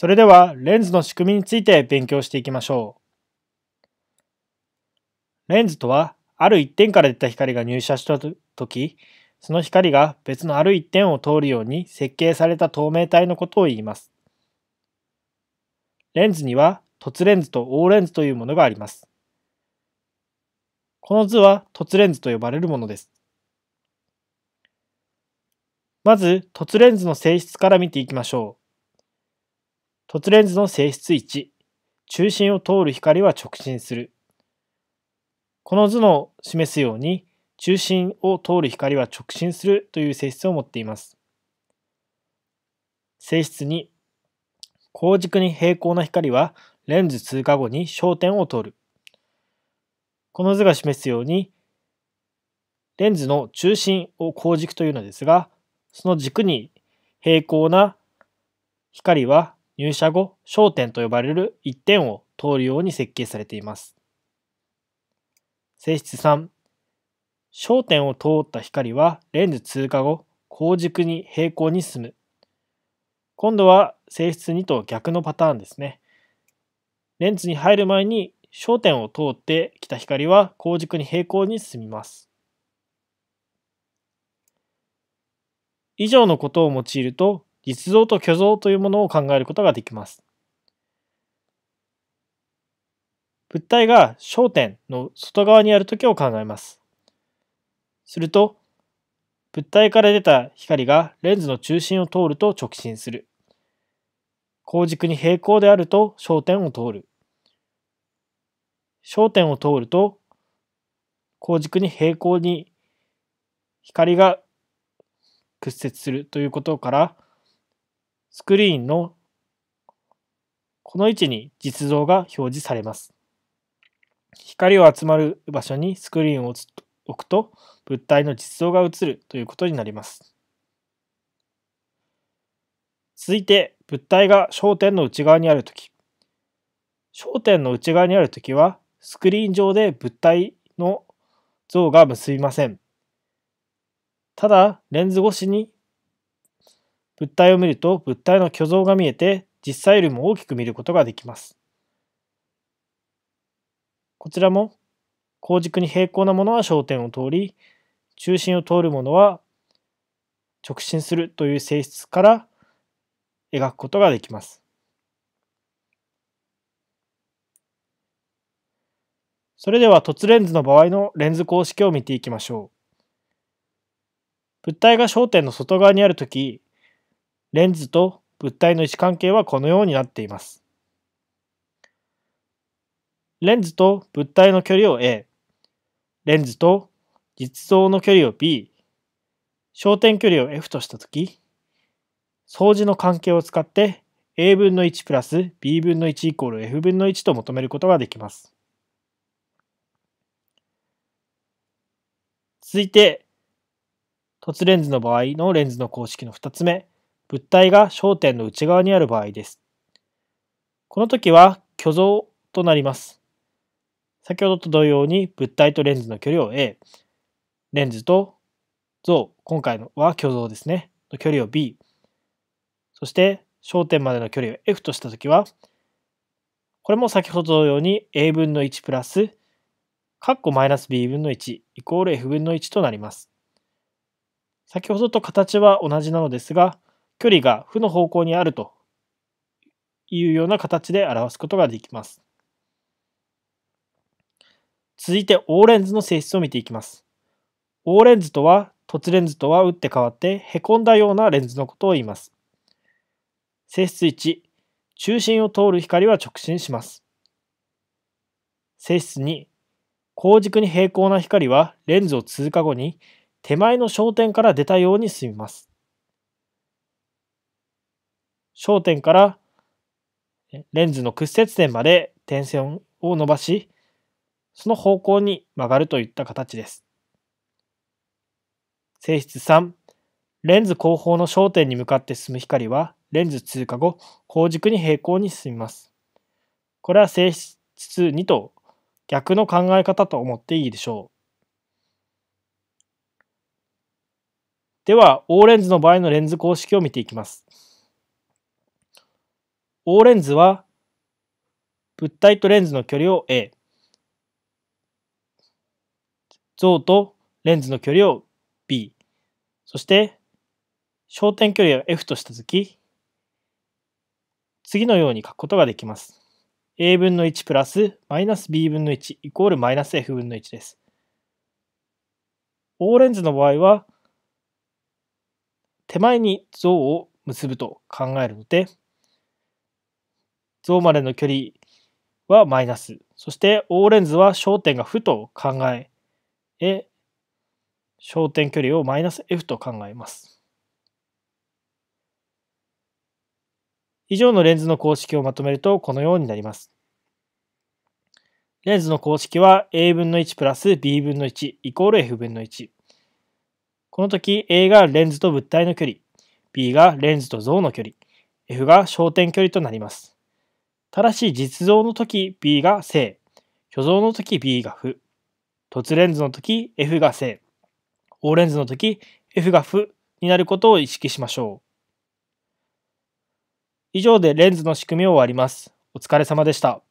それではレンズの仕組みについて勉強していきましょう。レンズとは、ある一点から出た光が入射したとき、その光が別のある一点を通るように設計された透明体のことを言います。レンズには凸レンズとーレンズというものがあります。この図は凸レンズと呼ばれるものです。まず凸レンズの性質から見ていきましょう。凸レンズの性質1、中心を通る光は直進する。この図の示すように、中心を通る光は直進するという性質を持っています。性質2、光軸に平行な光はレンズ通過後に焦点を通る。この図が示すように、レンズの中心を光軸というのですが、その軸に平行な光は入社後、焦点と呼ばれる一点を通るように設計されています。性質3、焦点を通った光はレンズ通過後、後軸に平行に進む。今度は性質2と逆のパターンですね。レンズに入る前に焦点を通ってきた光は後軸に平行に進みます。以上のことを用いると実像と虚像というものを考えることができます。物体が焦点の外側にある時を考えます。すると、物体から出た光がレンズの中心を通ると直進する。光軸に平行であると焦点を通る。焦点を通ると光軸に平行に光が屈折するということからスクリーンのこの位置に実像が表示されます。光を集まる場所にスクリーンを置くと物体の実像が映るということになります。続いて物体が焦点の内側にあるとき。焦点の内側にあるときはスクリーン上で物体の像が結びません。ただレンズ越しに物体を見ると物体の虚像が見えて実際よりも大きく見ることができます。こちらも高軸に平行なものは焦点を通り中心を通るものは直進するという性質から描くことができます。それでは凸レンズの場合のレンズ公式を見ていきましょう。物体が焦点の外側にあるとき、レンズと物体の位置関係はこのようになっています。レンズと物体の距離を A、レンズと実像の距離を B、焦点距離を F としたとき、相似の関係を使って A 分の1プラス B 分の1イコール F 分の1と求めることができます。続いて、凸レンズの場合のレンズの公式の2つ目、物体が焦点の内側にある場合です。この時は虚像となります。先ほどと同様に物体とレンズの距離を A、レンズと像、今回のは虚像ですね、の距離を B、そして焦点までの距離を F とした時は、これも先ほど同様に A 分の1プラス、カッコマイナス B 分の1イコール F 分の1となります。先ほどと形は同じなのですが、距離が負の方向にあるというような形で表すことができます。続いて、オーレンズの性質を見ていきます。オーレンズとは、凸レンズとは打って変わって、凹んだようなレンズのことを言います。性質1、中心を通る光は直進します。性質2、光軸に平行な光はレンズを通過後に手前の焦点から出たように進みます。焦点からレンズの屈折点まで点線を伸ばし、その方向に曲がるといった形です。性質3、レンズ後方の焦点に向かって進む光は、レンズ通過後、後軸に平行に進みます。これは性質2と逆の考え方と思っていいでしょう。では、オーレンズの場合のレンズ公式を見ていきます。O レンズは物体とレンズの距離を A 像とレンズの距離を B そして焦点距離を F としたとき次のように書くことができます。A 分の1プラスマイナス B 分の1イコールマイナス F 分の1です。O レンズの場合は手前に像を結ぶと考えるのでゾウまでの距離はマイナス。そしてオレンズは焦点が負と考え、え、焦点距離をマイナス F と考えます。以上のレンズの公式をまとめるとこのようになります。レンズの公式は a 分の1プラス b 分の1イコール f 分の1。この時 a がレンズと物体の距離、b がレンズと像の距離、f が焦点距離となります。ただし実像の時 B が正。虚像の時 B が負。凸レンズの時 F が正。O レンズの時 F が負になることを意識しましょう。以上でレンズの仕組みを終わります。お疲れ様でした。